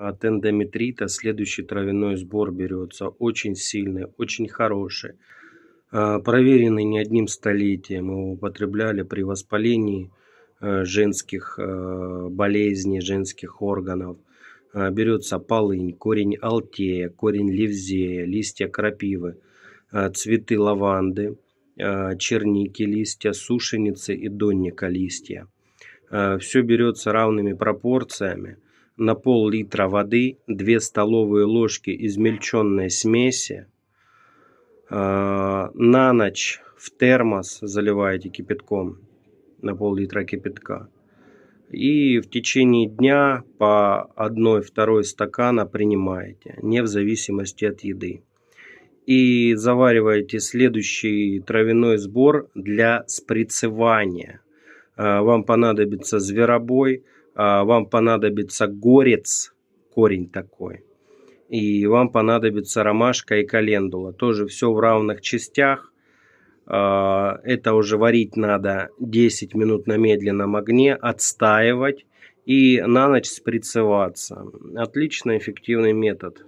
от эндометрита следующий травяной сбор берется. Очень сильный, очень хороший. Э, проверенный не одним столетием. Его употребляли при воспалении э, женских э, болезней, женских органов. Берется полынь, корень алтея, корень левзея, листья крапивы, цветы лаванды, черники листья, сушеницы и донника листья. Все берется равными пропорциями – на пол-литра воды 2 столовые ложки измельченной смеси. Э, на ночь в термос заливаете кипятком на пол-литра кипятка. И в течение дня по одной второй стакана принимаете, не в зависимости от еды. И завариваете следующий травяной сбор для сприцевания. Э, вам понадобится зверобой – а, вам понадобится горец, корень такой, и вам понадобится ромашка и календула. Тоже все в равных частях. А, это уже варить надо 10 минут на медленном огне, отстаивать и на ночь сприцеваться. Отлично эффективный метод.